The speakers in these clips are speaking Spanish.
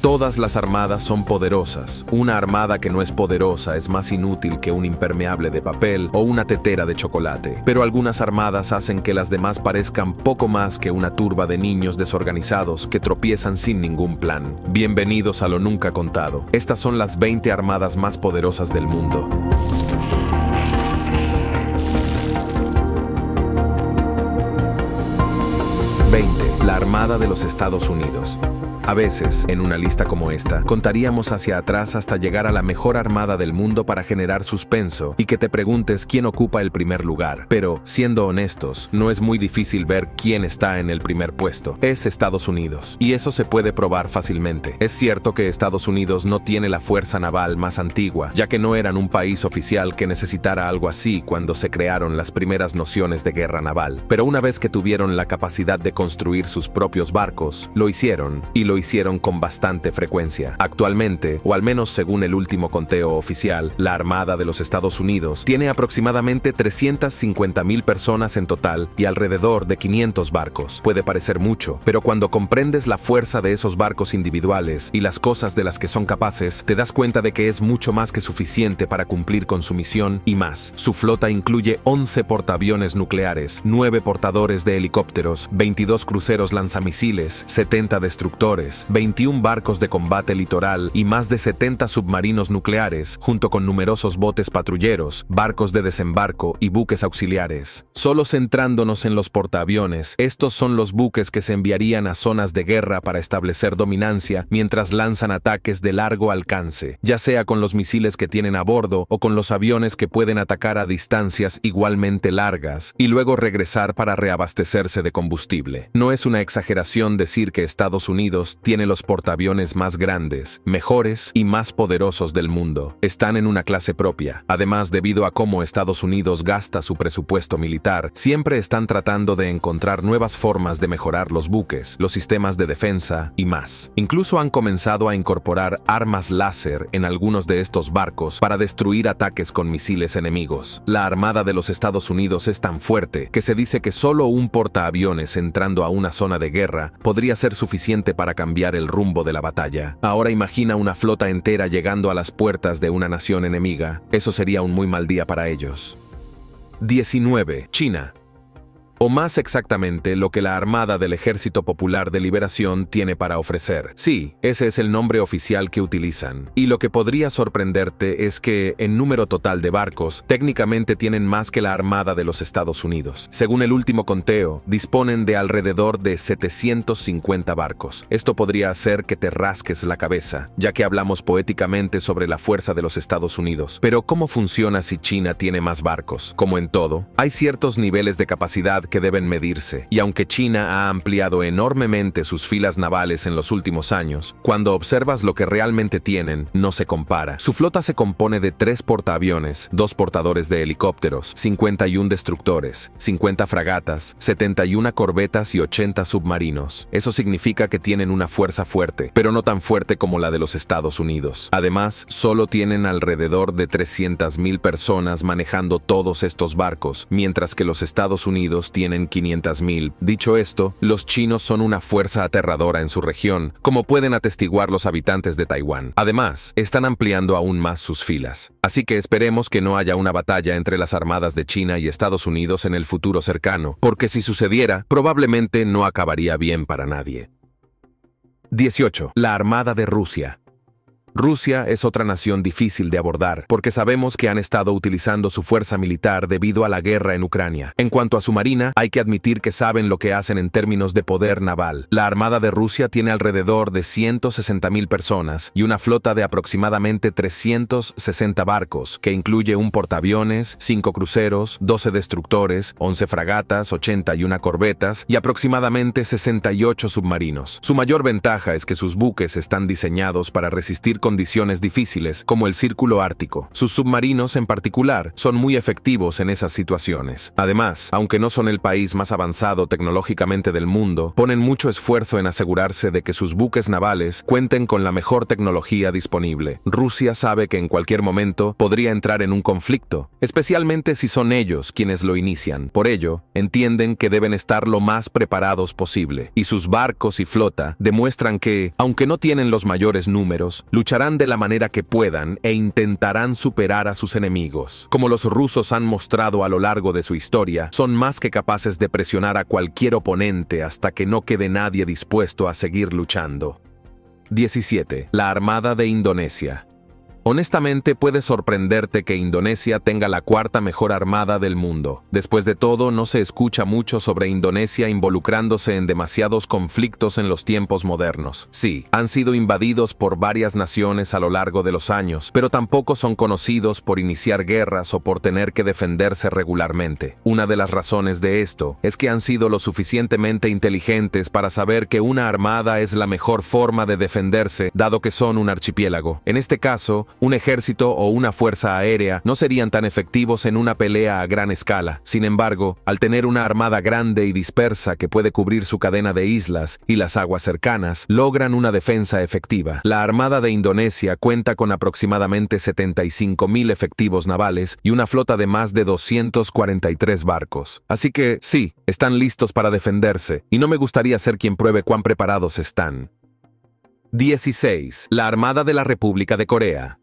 Todas las armadas son poderosas. Una armada que no es poderosa es más inútil que un impermeable de papel o una tetera de chocolate. Pero algunas armadas hacen que las demás parezcan poco más que una turba de niños desorganizados que tropiezan sin ningún plan. Bienvenidos a lo nunca contado. Estas son las 20 armadas más poderosas del mundo. 20. La Armada de los Estados Unidos. A veces, en una lista como esta, contaríamos hacia atrás hasta llegar a la mejor armada del mundo para generar suspenso y que te preguntes quién ocupa el primer lugar. Pero, siendo honestos, no es muy difícil ver quién está en el primer puesto. Es Estados Unidos. Y eso se puede probar fácilmente. Es cierto que Estados Unidos no tiene la fuerza naval más antigua, ya que no eran un país oficial que necesitara algo así cuando se crearon las primeras nociones de guerra naval. Pero una vez que tuvieron la capacidad de construir sus propios barcos, lo hicieron, y lo hicieron con bastante frecuencia. Actualmente, o al menos según el último conteo oficial, la Armada de los Estados Unidos tiene aproximadamente 350.000 personas en total y alrededor de 500 barcos. Puede parecer mucho, pero cuando comprendes la fuerza de esos barcos individuales y las cosas de las que son capaces, te das cuenta de que es mucho más que suficiente para cumplir con su misión y más. Su flota incluye 11 portaaviones nucleares, 9 portadores de helicópteros, 22 cruceros lanzamisiles, 70 destructores, 21 barcos de combate litoral y más de 70 submarinos nucleares, junto con numerosos botes patrulleros, barcos de desembarco y buques auxiliares. Solo centrándonos en los portaaviones, estos son los buques que se enviarían a zonas de guerra para establecer dominancia mientras lanzan ataques de largo alcance, ya sea con los misiles que tienen a bordo o con los aviones que pueden atacar a distancias igualmente largas y luego regresar para reabastecerse de combustible. No es una exageración decir que Estados Unidos tiene los portaaviones más grandes, mejores y más poderosos del mundo. Están en una clase propia. Además, debido a cómo Estados Unidos gasta su presupuesto militar, siempre están tratando de encontrar nuevas formas de mejorar los buques, los sistemas de defensa y más. Incluso han comenzado a incorporar armas láser en algunos de estos barcos para destruir ataques con misiles enemigos. La Armada de los Estados Unidos es tan fuerte que se dice que solo un portaaviones entrando a una zona de guerra podría ser suficiente para cambiar el rumbo de la batalla. Ahora imagina una flota entera llegando a las puertas de una nación enemiga. Eso sería un muy mal día para ellos. 19. China o más exactamente lo que la Armada del Ejército Popular de Liberación tiene para ofrecer. Sí, ese es el nombre oficial que utilizan. Y lo que podría sorprenderte es que, en número total de barcos, técnicamente tienen más que la Armada de los Estados Unidos. Según el último conteo, disponen de alrededor de 750 barcos. Esto podría hacer que te rasques la cabeza, ya que hablamos poéticamente sobre la fuerza de los Estados Unidos. Pero ¿cómo funciona si China tiene más barcos? Como en todo, hay ciertos niveles de capacidad que deben medirse, y aunque China ha ampliado enormemente sus filas navales en los últimos años, cuando observas lo que realmente tienen, no se compara. Su flota se compone de tres portaaviones, dos portadores de helicópteros, 51 destructores, 50 fragatas, 71 corbetas y 80 submarinos. Eso significa que tienen una fuerza fuerte, pero no tan fuerte como la de los Estados Unidos. Además, solo tienen alrededor de 300.000 personas manejando todos estos barcos, mientras que los Estados Unidos tienen tienen 500.000. Dicho esto, los chinos son una fuerza aterradora en su región, como pueden atestiguar los habitantes de Taiwán. Además, están ampliando aún más sus filas. Así que esperemos que no haya una batalla entre las armadas de China y Estados Unidos en el futuro cercano, porque si sucediera, probablemente no acabaría bien para nadie. 18. La Armada de Rusia. Rusia es otra nación difícil de abordar, porque sabemos que han estado utilizando su fuerza militar debido a la guerra en Ucrania. En cuanto a su marina, hay que admitir que saben lo que hacen en términos de poder naval. La Armada de Rusia tiene alrededor de 160.000 personas y una flota de aproximadamente 360 barcos, que incluye un portaaviones, 5 cruceros, 12 destructores, 11 fragatas, 81 corbetas y aproximadamente 68 submarinos. Su mayor ventaja es que sus buques están diseñados para resistir condiciones difíciles, como el círculo ártico. Sus submarinos, en particular, son muy efectivos en esas situaciones. Además, aunque no son el país más avanzado tecnológicamente del mundo, ponen mucho esfuerzo en asegurarse de que sus buques navales cuenten con la mejor tecnología disponible. Rusia sabe que en cualquier momento podría entrar en un conflicto, especialmente si son ellos quienes lo inician. Por ello, entienden que deben estar lo más preparados posible, y sus barcos y flota demuestran que, aunque no tienen los mayores números, lucharán de la manera que puedan e intentarán superar a sus enemigos. Como los rusos han mostrado a lo largo de su historia, son más que capaces de presionar a cualquier oponente hasta que no quede nadie dispuesto a seguir luchando. 17. La Armada de Indonesia Honestamente puede sorprenderte que Indonesia tenga la cuarta mejor armada del mundo. Después de todo, no se escucha mucho sobre Indonesia involucrándose en demasiados conflictos en los tiempos modernos. Sí, han sido invadidos por varias naciones a lo largo de los años, pero tampoco son conocidos por iniciar guerras o por tener que defenderse regularmente. Una de las razones de esto es que han sido lo suficientemente inteligentes para saber que una armada es la mejor forma de defenderse, dado que son un archipiélago. En este caso, un ejército o una fuerza aérea no serían tan efectivos en una pelea a gran escala. Sin embargo, al tener una armada grande y dispersa que puede cubrir su cadena de islas y las aguas cercanas, logran una defensa efectiva. La Armada de Indonesia cuenta con aproximadamente 75.000 efectivos navales y una flota de más de 243 barcos. Así que, sí, están listos para defenderse, y no me gustaría ser quien pruebe cuán preparados están. 16. La Armada de la República de Corea.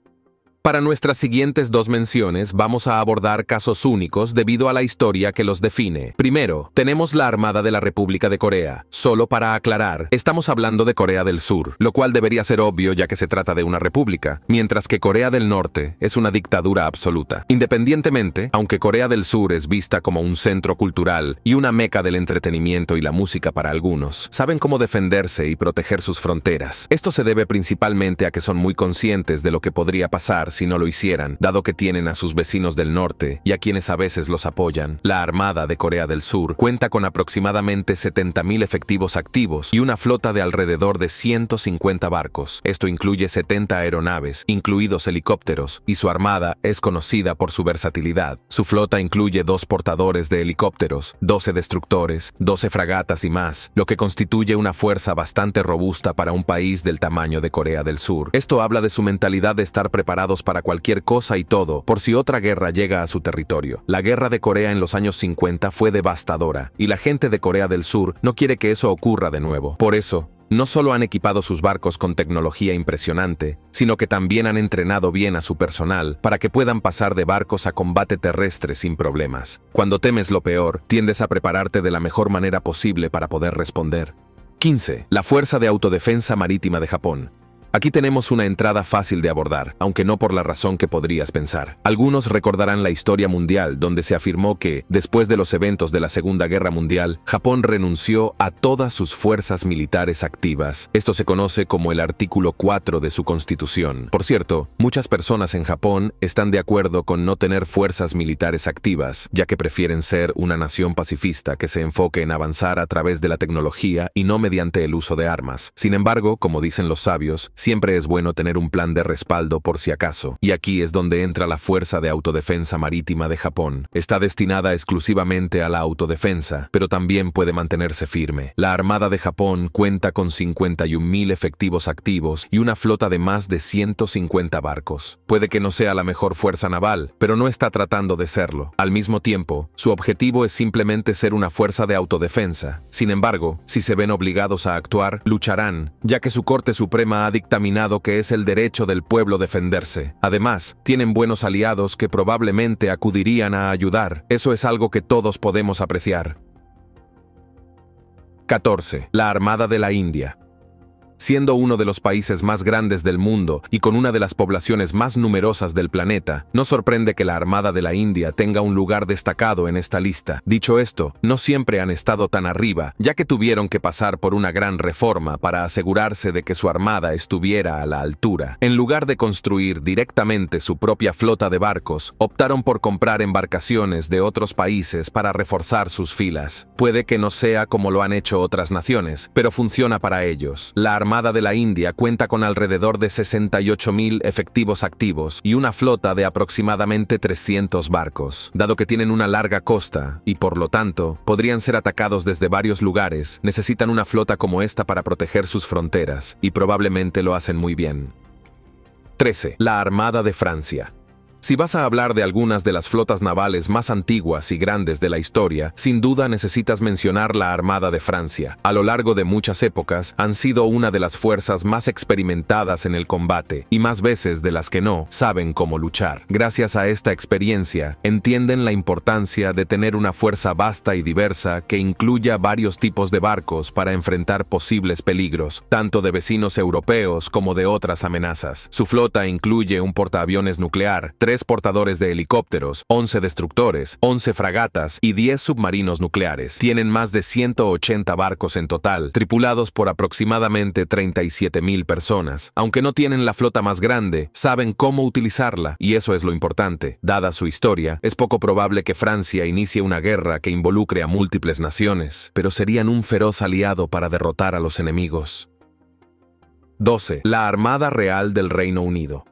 Para nuestras siguientes dos menciones vamos a abordar casos únicos debido a la historia que los define. Primero, tenemos la Armada de la República de Corea. Solo para aclarar, estamos hablando de Corea del Sur, lo cual debería ser obvio ya que se trata de una república, mientras que Corea del Norte es una dictadura absoluta. Independientemente, aunque Corea del Sur es vista como un centro cultural y una meca del entretenimiento y la música para algunos, saben cómo defenderse y proteger sus fronteras. Esto se debe principalmente a que son muy conscientes de lo que podría pasar si no lo hicieran, dado que tienen a sus vecinos del norte y a quienes a veces los apoyan. La Armada de Corea del Sur cuenta con aproximadamente 70.000 efectivos activos y una flota de alrededor de 150 barcos. Esto incluye 70 aeronaves, incluidos helicópteros, y su armada es conocida por su versatilidad. Su flota incluye dos portadores de helicópteros, 12 destructores, 12 fragatas y más, lo que constituye una fuerza bastante robusta para un país del tamaño de Corea del Sur. Esto habla de su mentalidad de estar preparados para cualquier cosa y todo, por si otra guerra llega a su territorio. La guerra de Corea en los años 50 fue devastadora, y la gente de Corea del Sur no quiere que eso ocurra de nuevo. Por eso, no solo han equipado sus barcos con tecnología impresionante, sino que también han entrenado bien a su personal para que puedan pasar de barcos a combate terrestre sin problemas. Cuando temes lo peor, tiendes a prepararte de la mejor manera posible para poder responder. 15. La Fuerza de Autodefensa Marítima de Japón. Aquí tenemos una entrada fácil de abordar, aunque no por la razón que podrías pensar. Algunos recordarán la historia mundial donde se afirmó que, después de los eventos de la Segunda Guerra Mundial, Japón renunció a todas sus fuerzas militares activas. Esto se conoce como el artículo 4 de su constitución. Por cierto, muchas personas en Japón están de acuerdo con no tener fuerzas militares activas, ya que prefieren ser una nación pacifista que se enfoque en avanzar a través de la tecnología y no mediante el uso de armas. Sin embargo, como dicen los sabios, Siempre es bueno tener un plan de respaldo por si acaso, y aquí es donde entra la Fuerza de Autodefensa Marítima de Japón. Está destinada exclusivamente a la autodefensa, pero también puede mantenerse firme. La Armada de Japón cuenta con 51.000 efectivos activos y una flota de más de 150 barcos. Puede que no sea la mejor fuerza naval, pero no está tratando de serlo. Al mismo tiempo, su objetivo es simplemente ser una fuerza de autodefensa. Sin embargo, si se ven obligados a actuar, lucharán, ya que su Corte Suprema ha dictado que es el derecho del pueblo defenderse. Además, tienen buenos aliados que probablemente acudirían a ayudar. Eso es algo que todos podemos apreciar. 14. La Armada de la India. Siendo uno de los países más grandes del mundo y con una de las poblaciones más numerosas del planeta, no sorprende que la Armada de la India tenga un lugar destacado en esta lista. Dicho esto, no siempre han estado tan arriba, ya que tuvieron que pasar por una gran reforma para asegurarse de que su armada estuviera a la altura. En lugar de construir directamente su propia flota de barcos, optaron por comprar embarcaciones de otros países para reforzar sus filas. Puede que no sea como lo han hecho otras naciones, pero funciona para ellos. La Armada de la India cuenta con alrededor de 68.000 efectivos activos y una flota de aproximadamente 300 barcos. Dado que tienen una larga costa y, por lo tanto, podrían ser atacados desde varios lugares, necesitan una flota como esta para proteger sus fronteras, y probablemente lo hacen muy bien. 13. La Armada de Francia. Si vas a hablar de algunas de las flotas navales más antiguas y grandes de la historia, sin duda necesitas mencionar la Armada de Francia. A lo largo de muchas épocas, han sido una de las fuerzas más experimentadas en el combate, y más veces de las que no, saben cómo luchar. Gracias a esta experiencia, entienden la importancia de tener una fuerza vasta y diversa que incluya varios tipos de barcos para enfrentar posibles peligros, tanto de vecinos europeos como de otras amenazas. Su flota incluye un portaaviones nuclear, tres portadores de helicópteros, 11 destructores, 11 fragatas y 10 submarinos nucleares. Tienen más de 180 barcos en total, tripulados por aproximadamente 37.000 personas. Aunque no tienen la flota más grande, saben cómo utilizarla, y eso es lo importante. Dada su historia, es poco probable que Francia inicie una guerra que involucre a múltiples naciones, pero serían un feroz aliado para derrotar a los enemigos. 12. La Armada Real del Reino Unido.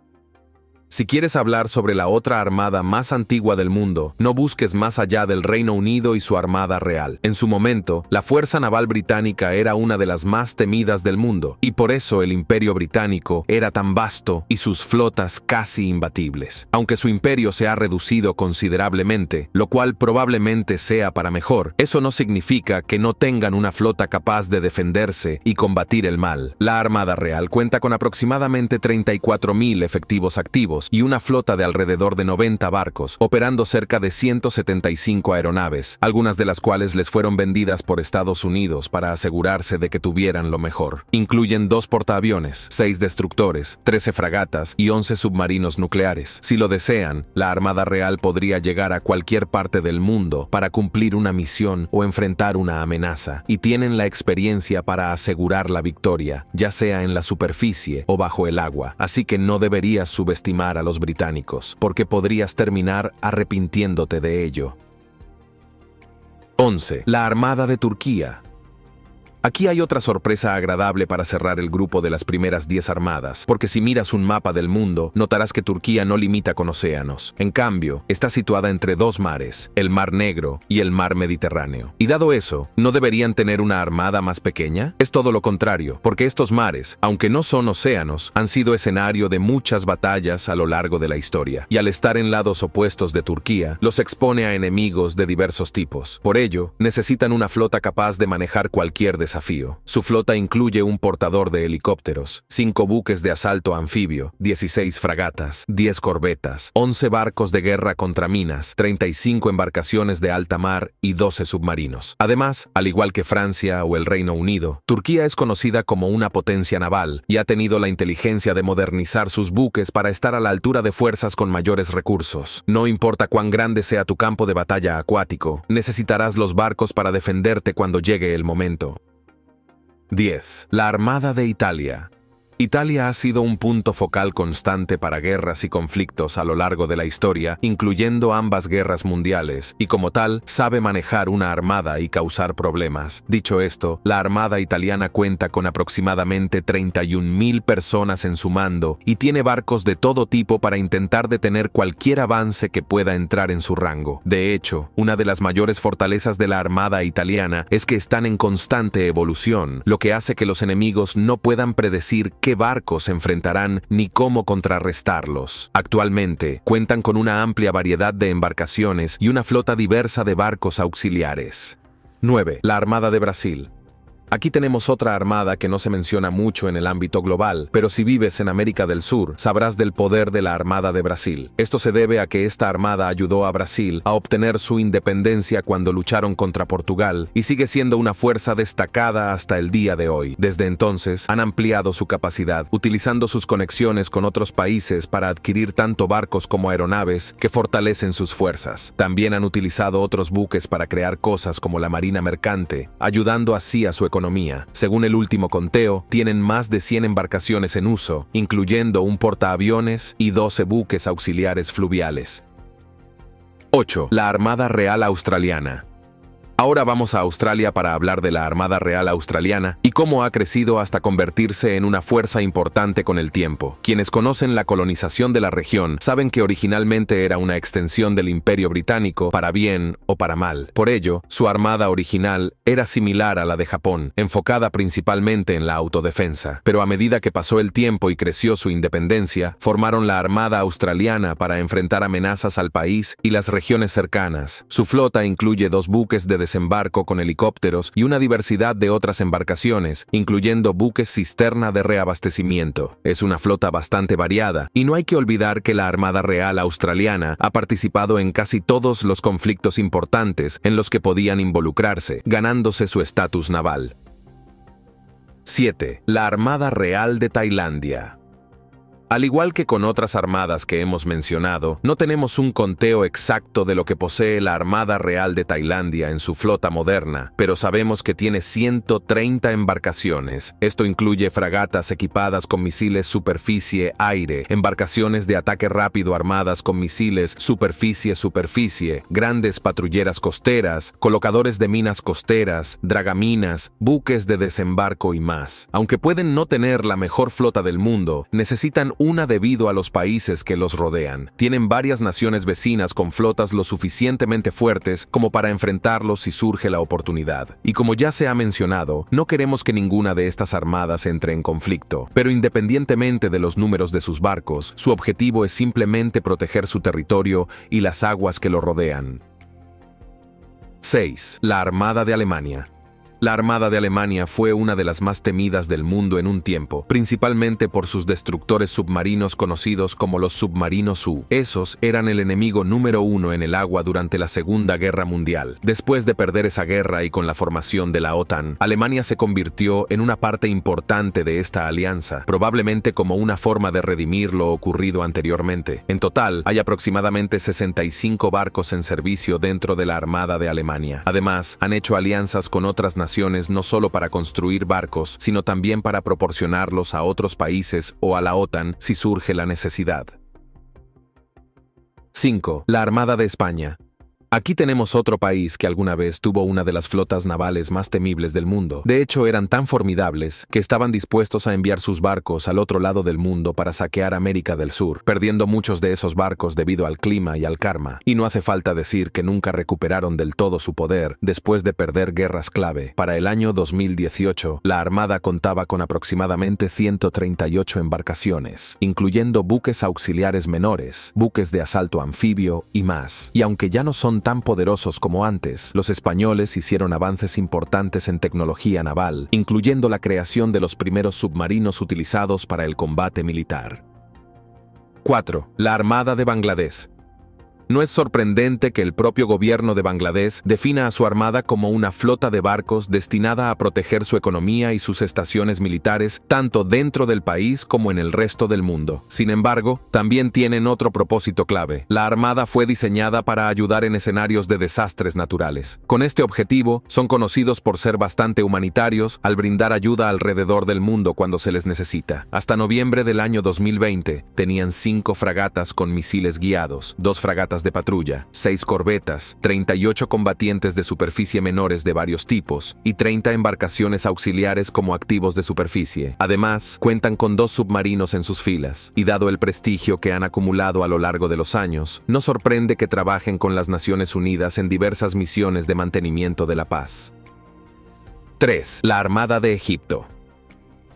Si quieres hablar sobre la otra armada más antigua del mundo, no busques más allá del Reino Unido y su armada real. En su momento, la Fuerza Naval Británica era una de las más temidas del mundo, y por eso el Imperio Británico era tan vasto y sus flotas casi imbatibles. Aunque su imperio se ha reducido considerablemente, lo cual probablemente sea para mejor, eso no significa que no tengan una flota capaz de defenderse y combatir el mal. La Armada Real cuenta con aproximadamente 34.000 efectivos activos, y una flota de alrededor de 90 barcos, operando cerca de 175 aeronaves, algunas de las cuales les fueron vendidas por Estados Unidos para asegurarse de que tuvieran lo mejor. Incluyen dos portaaviones, seis destructores, 13 fragatas y 11 submarinos nucleares. Si lo desean, la Armada Real podría llegar a cualquier parte del mundo para cumplir una misión o enfrentar una amenaza, y tienen la experiencia para asegurar la victoria, ya sea en la superficie o bajo el agua, así que no deberías subestimar a los británicos, porque podrías terminar arrepintiéndote de ello. 11. La Armada de Turquía Aquí hay otra sorpresa agradable para cerrar el grupo de las primeras 10 armadas, porque si miras un mapa del mundo, notarás que Turquía no limita con océanos. En cambio, está situada entre dos mares, el Mar Negro y el Mar Mediterráneo. Y dado eso, ¿no deberían tener una armada más pequeña? Es todo lo contrario, porque estos mares, aunque no son océanos, han sido escenario de muchas batallas a lo largo de la historia, y al estar en lados opuestos de Turquía, los expone a enemigos de diversos tipos. Por ello, necesitan una flota capaz de manejar cualquier desastre. Su flota incluye un portador de helicópteros, 5 buques de asalto anfibio, 16 fragatas, 10 corbetas, 11 barcos de guerra contra minas, 35 embarcaciones de alta mar y 12 submarinos. Además, al igual que Francia o el Reino Unido, Turquía es conocida como una potencia naval y ha tenido la inteligencia de modernizar sus buques para estar a la altura de fuerzas con mayores recursos. No importa cuán grande sea tu campo de batalla acuático, necesitarás los barcos para defenderte cuando llegue el momento. 10. La Armada de Italia. Italia ha sido un punto focal constante para guerras y conflictos a lo largo de la historia, incluyendo ambas guerras mundiales, y como tal, sabe manejar una armada y causar problemas. Dicho esto, la armada italiana cuenta con aproximadamente 31.000 personas en su mando y tiene barcos de todo tipo para intentar detener cualquier avance que pueda entrar en su rango. De hecho, una de las mayores fortalezas de la armada italiana es que están en constante evolución, lo que hace que los enemigos no puedan predecir qué barcos enfrentarán ni cómo contrarrestarlos. Actualmente, cuentan con una amplia variedad de embarcaciones y una flota diversa de barcos auxiliares. 9. La Armada de Brasil. Aquí tenemos otra armada que no se menciona mucho en el ámbito global, pero si vives en América del Sur, sabrás del poder de la Armada de Brasil. Esto se debe a que esta armada ayudó a Brasil a obtener su independencia cuando lucharon contra Portugal y sigue siendo una fuerza destacada hasta el día de hoy. Desde entonces, han ampliado su capacidad, utilizando sus conexiones con otros países para adquirir tanto barcos como aeronaves que fortalecen sus fuerzas. También han utilizado otros buques para crear cosas como la Marina Mercante, ayudando así a su economía según el último conteo, tienen más de 100 embarcaciones en uso, incluyendo un portaaviones y 12 buques auxiliares fluviales. 8. La Armada Real Australiana. Ahora vamos a Australia para hablar de la Armada Real Australiana y cómo ha crecido hasta convertirse en una fuerza importante con el tiempo. Quienes conocen la colonización de la región saben que originalmente era una extensión del Imperio Británico para bien o para mal. Por ello, su armada original era similar a la de Japón, enfocada principalmente en la autodefensa. Pero a medida que pasó el tiempo y creció su independencia, formaron la Armada Australiana para enfrentar amenazas al país y las regiones cercanas. Su flota incluye dos buques de desembarco con helicópteros y una diversidad de otras embarcaciones, incluyendo buques cisterna de reabastecimiento. Es una flota bastante variada, y no hay que olvidar que la Armada Real Australiana ha participado en casi todos los conflictos importantes en los que podían involucrarse, ganándose su estatus naval. 7. La Armada Real de Tailandia al igual que con otras armadas que hemos mencionado, no tenemos un conteo exacto de lo que posee la Armada Real de Tailandia en su flota moderna, pero sabemos que tiene 130 embarcaciones. Esto incluye fragatas equipadas con misiles superficie-aire, embarcaciones de ataque rápido armadas con misiles superficie-superficie, grandes patrulleras costeras, colocadores de minas costeras, dragaminas, buques de desembarco y más. Aunque pueden no tener la mejor flota del mundo, necesitan una debido a los países que los rodean. Tienen varias naciones vecinas con flotas lo suficientemente fuertes como para enfrentarlos si surge la oportunidad. Y como ya se ha mencionado, no queremos que ninguna de estas armadas entre en conflicto, pero independientemente de los números de sus barcos, su objetivo es simplemente proteger su territorio y las aguas que lo rodean. 6. La Armada de Alemania. La Armada de Alemania fue una de las más temidas del mundo en un tiempo, principalmente por sus destructores submarinos conocidos como los submarinos U. Esos eran el enemigo número uno en el agua durante la Segunda Guerra Mundial. Después de perder esa guerra y con la formación de la OTAN, Alemania se convirtió en una parte importante de esta alianza, probablemente como una forma de redimir lo ocurrido anteriormente. En total, hay aproximadamente 65 barcos en servicio dentro de la Armada de Alemania. Además, han hecho alianzas con otras naciones no solo para construir barcos, sino también para proporcionarlos a otros países o a la OTAN si surge la necesidad. 5. La Armada de España. Aquí tenemos otro país que alguna vez tuvo una de las flotas navales más temibles del mundo. De hecho, eran tan formidables que estaban dispuestos a enviar sus barcos al otro lado del mundo para saquear América del Sur, perdiendo muchos de esos barcos debido al clima y al karma. Y no hace falta decir que nunca recuperaron del todo su poder después de perder guerras clave. Para el año 2018, la Armada contaba con aproximadamente 138 embarcaciones, incluyendo buques auxiliares menores, buques de asalto anfibio y más. Y aunque ya no son tan poderosos como antes, los españoles hicieron avances importantes en tecnología naval, incluyendo la creación de los primeros submarinos utilizados para el combate militar. 4. La Armada de Bangladesh no es sorprendente que el propio gobierno de Bangladesh defina a su armada como una flota de barcos destinada a proteger su economía y sus estaciones militares tanto dentro del país como en el resto del mundo. Sin embargo, también tienen otro propósito clave. La armada fue diseñada para ayudar en escenarios de desastres naturales. Con este objetivo, son conocidos por ser bastante humanitarios al brindar ayuda alrededor del mundo cuando se les necesita. Hasta noviembre del año 2020, tenían cinco fragatas con misiles guiados, dos fragatas de patrulla, 6 corbetas, 38 combatientes de superficie menores de varios tipos y 30 embarcaciones auxiliares como activos de superficie. Además, cuentan con dos submarinos en sus filas, y dado el prestigio que han acumulado a lo largo de los años, no sorprende que trabajen con las Naciones Unidas en diversas misiones de mantenimiento de la paz. 3. La Armada de Egipto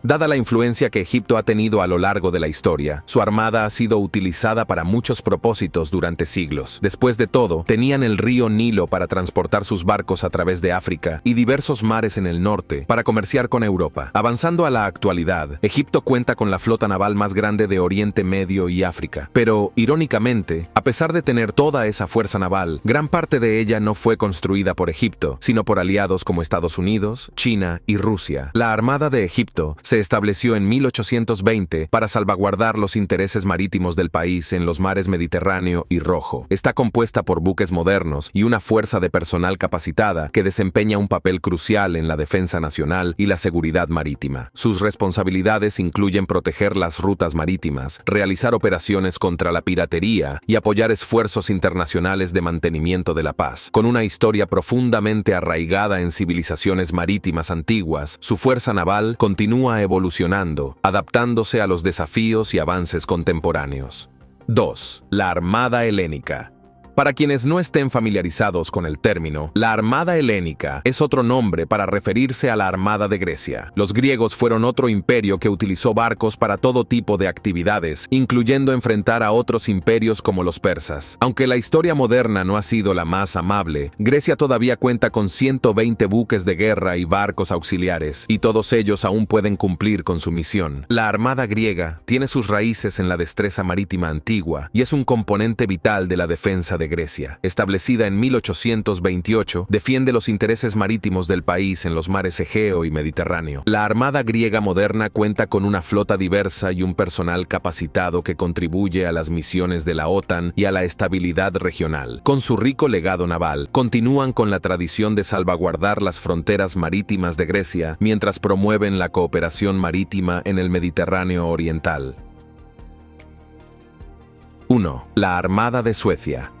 Dada la influencia que Egipto ha tenido a lo largo de la historia, su armada ha sido utilizada para muchos propósitos durante siglos. Después de todo, tenían el río Nilo para transportar sus barcos a través de África y diversos mares en el norte para comerciar con Europa. Avanzando a la actualidad, Egipto cuenta con la flota naval más grande de Oriente Medio y África. Pero, irónicamente, a pesar de tener toda esa fuerza naval, gran parte de ella no fue construida por Egipto, sino por aliados como Estados Unidos, China y Rusia. La Armada de Egipto se estableció en 1820 para salvaguardar los intereses marítimos del país en los mares Mediterráneo y Rojo. Está compuesta por buques modernos y una fuerza de personal capacitada que desempeña un papel crucial en la defensa nacional y la seguridad marítima. Sus responsabilidades incluyen proteger las rutas marítimas, realizar operaciones contra la piratería y apoyar esfuerzos internacionales de mantenimiento de la paz. Con una historia profundamente arraigada en civilizaciones marítimas antiguas, su fuerza naval continúa evolucionando, adaptándose a los desafíos y avances contemporáneos. 2. La Armada Helénica. Para quienes no estén familiarizados con el término, la Armada Helénica es otro nombre para referirse a la Armada de Grecia. Los griegos fueron otro imperio que utilizó barcos para todo tipo de actividades, incluyendo enfrentar a otros imperios como los persas. Aunque la historia moderna no ha sido la más amable, Grecia todavía cuenta con 120 buques de guerra y barcos auxiliares, y todos ellos aún pueden cumplir con su misión. La Armada griega tiene sus raíces en la destreza marítima antigua y es un componente vital de la defensa de Grecia, establecida en 1828, defiende los intereses marítimos del país en los mares Egeo y Mediterráneo. La Armada griega moderna cuenta con una flota diversa y un personal capacitado que contribuye a las misiones de la OTAN y a la estabilidad regional. Con su rico legado naval, continúan con la tradición de salvaguardar las fronteras marítimas de Grecia mientras promueven la cooperación marítima en el Mediterráneo oriental. 1. La Armada de Suecia.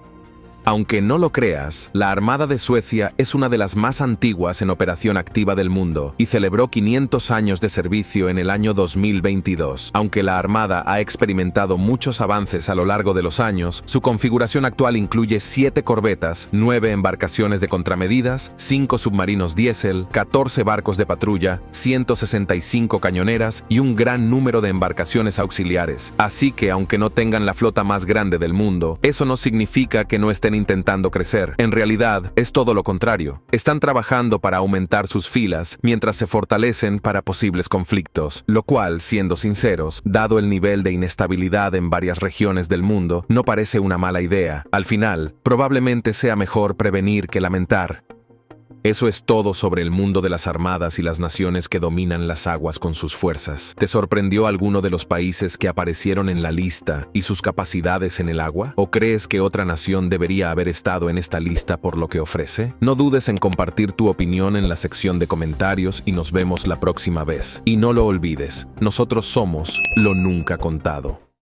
Aunque no lo creas, la Armada de Suecia es una de las más antiguas en operación activa del mundo y celebró 500 años de servicio en el año 2022. Aunque la Armada ha experimentado muchos avances a lo largo de los años, su configuración actual incluye 7 corbetas, 9 embarcaciones de contramedidas, 5 submarinos diésel, 14 barcos de patrulla, 165 cañoneras y un gran número de embarcaciones auxiliares. Así que aunque no tengan la flota más grande del mundo, eso no significa que no estén intentando crecer. En realidad, es todo lo contrario. Están trabajando para aumentar sus filas mientras se fortalecen para posibles conflictos, lo cual, siendo sinceros, dado el nivel de inestabilidad en varias regiones del mundo, no parece una mala idea. Al final, probablemente sea mejor prevenir que lamentar. Eso es todo sobre el mundo de las armadas y las naciones que dominan las aguas con sus fuerzas. ¿Te sorprendió alguno de los países que aparecieron en la lista y sus capacidades en el agua? ¿O crees que otra nación debería haber estado en esta lista por lo que ofrece? No dudes en compartir tu opinión en la sección de comentarios y nos vemos la próxima vez. Y no lo olvides, nosotros somos lo nunca contado.